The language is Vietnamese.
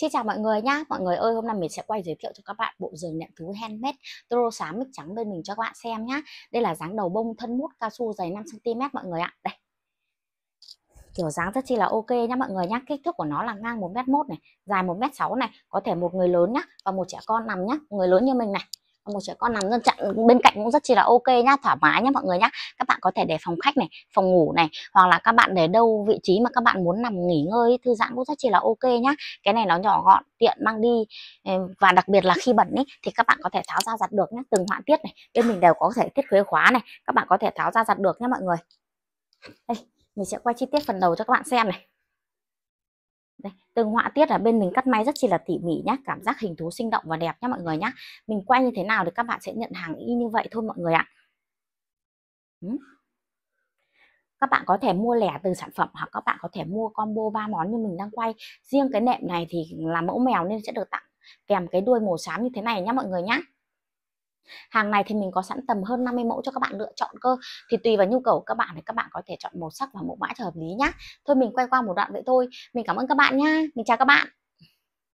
Xin chào mọi người nhá. Mọi người ơi, hôm nay mình sẽ quay giới thiệu cho các bạn bộ giường nệm thú handmade tro xám mít trắng bên mình cho các bạn xem nhá. Đây là dáng đầu bông thân mút cao su dày 5 cm mọi người ạ. Đây. Kiểu dáng rất chi là ok nhá mọi người nhá. Kích thước của nó là ngang 1m1 này, dài 1m6 này, có thể một người lớn nhá và một trẻ con nằm nhá. Người lớn như mình này một trẻ con nằm lăn chặn bên cạnh cũng rất chỉ là ok nhá thoải mái nhá mọi người nhá các bạn có thể để phòng khách này phòng ngủ này hoặc là các bạn để đâu vị trí mà các bạn muốn nằm nghỉ ngơi thư giãn cũng rất chỉ là ok nhá cái này nó nhỏ gọn tiện mang đi ờ, và đặc biệt là khi bẩn ý, thì các bạn có thể tháo ra giặt được nhé từng họa tiết này bên mình đều có thể thiết kế khóa này các bạn có thể tháo ra giặt được nhá mọi người đây mình sẽ quay chi tiết phần đầu cho các bạn xem này đây, từng họa tiết là bên mình cắt may rất chi là tỉ mỉ nhé cảm giác hình thú sinh động và đẹp nhé mọi người nhé mình quay như thế nào thì các bạn sẽ nhận hàng y như vậy thôi mọi người ạ ừ. các bạn có thể mua lẻ từ sản phẩm hoặc các bạn có thể mua combo ba món như mình đang quay riêng cái nệm này thì là mẫu mèo nên sẽ được tặng kèm cái đuôi màu xám như thế này nhé mọi người nhé hàng này thì mình có sẵn tầm hơn 50 mẫu cho các bạn lựa chọn cơ thì tùy vào nhu cầu của các bạn thì các bạn có thể chọn màu sắc và mẫu mã cho hợp lý nhá thôi mình quay qua một đoạn vậy thôi mình cảm ơn các bạn nha mình chào các bạn